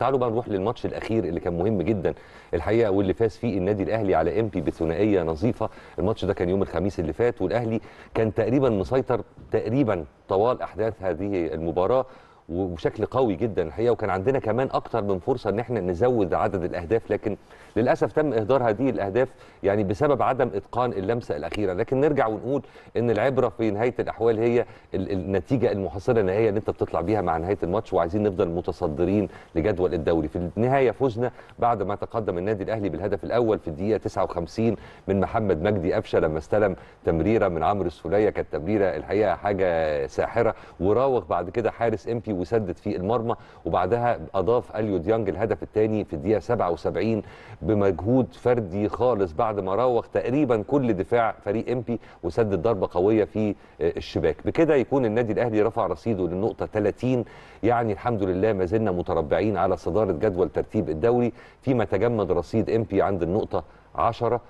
تعالوا بقى نروح للماتش الاخير اللي كان مهم جدا الحقيقه واللي فاز فيه النادي الاهلي على امبي بثنائيه نظيفه الماتش ده كان يوم الخميس اللي فات والاهلي كان تقريبا مسيطر تقريبا طوال احداث هذه المباراه وبشكل قوي جدا الحقيقه وكان عندنا كمان اكتر من فرصه ان احنا نزود عدد الاهداف لكن للاسف تم اهدار هذه الاهداف يعني بسبب عدم اتقان اللمسه الاخيره لكن نرجع ونقول ان العبره في نهايه الاحوال هي النتيجه المحصله النهائيه اللي انت بتطلع بيها مع نهايه الماتش وعايزين نفضل متصدرين لجدول الدوري في النهايه فزنا بعد ما تقدم النادي الاهلي بالهدف الاول في الدقيقه 59 من محمد مجدي قفشه لما استلم تمريره من عمرو السوليه كانت تمريره الحقيقه حاجه ساحره وراوغ بعد كده حارس امبي وسدد في المرمى وبعدها اضاف اليو ديانج الهدف الثاني في الدقيقه 77 بمجهود فردي خالص بعد ما راوغ تقريبا كل دفاع فريق امبي وسدد ضربه قويه في آه، الشباك بكده يكون النادي الاهلي رفع رصيده للنقطه 30 يعني الحمد لله ما زلنا متربعين على صداره جدول ترتيب الدوري فيما تجمد رصيد امبي عند النقطه 10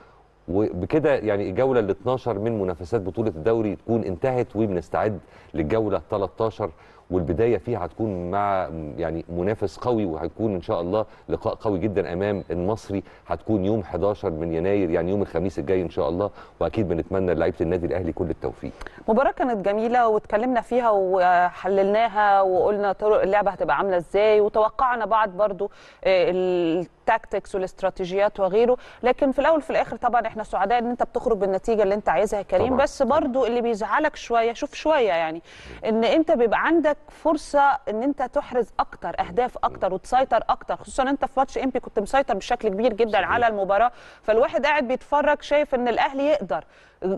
وبكده يعني الجولة ال 12 من منافسات بطولة الدوري تكون انتهت وبنستعد للجولة 13 والبدايه فيها هتكون مع يعني منافس قوي وهيكون ان شاء الله لقاء قوي جدا امام المصري هتكون يوم 11 من يناير يعني يوم الخميس الجاي ان شاء الله واكيد بنتمنى لعيبه النادي الاهلي كل التوفيق مباراه كانت جميله واتكلمنا فيها وحللناها وقلنا طرق اللعبه هتبقى عامله ازاي وتوقعنا بعض برضو آه، التاكتكس والاستراتيجيات وغيره لكن في الاول في الاخر طبعا احنا سعداء ان انت بتخرج بالنتيجه اللي انت عايزها يا كريم طبعا. بس برضو اللي بيزعلك شويه شوف شويه يعني ان انت بيبقى عندك فرصه ان انت تحرز اكتر اهداف اكتر وتسيطر اكتر خصوصا انت في ماتش امبي كنت مسيطر بشكل كبير جدا صحيح. على المباراه فالواحد قاعد بيتفرج شايف ان الاهلي يقدر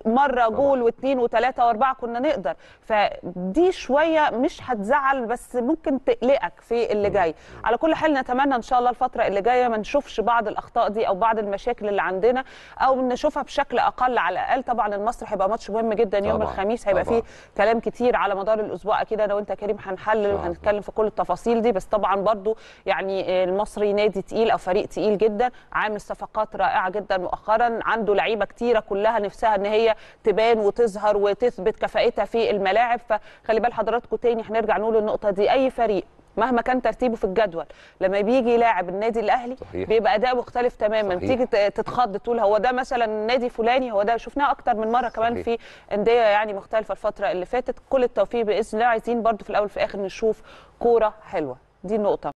مره جول واثنين وثلاثه واربعه كنا نقدر فدي شويه مش هتزعل بس ممكن تقلقك في اللي جاي على كل حال نتمنى ان شاء الله الفتره اللي جايه ما نشوفش بعض الاخطاء دي او بعض المشاكل اللي عندنا او نشوفها بشكل اقل على الاقل طبعا المسرح هيبقى ماتش مهم جدا يوم طبعا. الخميس هيبقى فيه كلام كتير على مدار الاسبوع اكيد انا وانت كريم كريم هنحلل وهنتكلم في كل التفاصيل دي بس طبعا برضو يعني آه، المصري نادي تقيل او فريق تقيل جدا عامل صفقات رائعه جدا مؤخرا عنده لعيبه كتيره كلها نفسها ان هي تبان وتظهر وتثبت كفاءتها في الملاعب فخلي بال حضراتكم تاني هنرجع نقول النقطه دي اي فريق مهما كان ترتيبه في الجدول لما بيجي يلاعب النادي الاهلي صحيح. بيبقى اداء مختلف تماما تيجي تتخض تقول هو ده مثلا نادي فلاني هو ده شفناه اكتر من مره كمان صحيح. في انديه يعني مختلفه الفتره اللي فاتت كل التوفيق باذن الله عايزين برده في الاول وفي الاخر نشوف كوره حلوه دي النقطه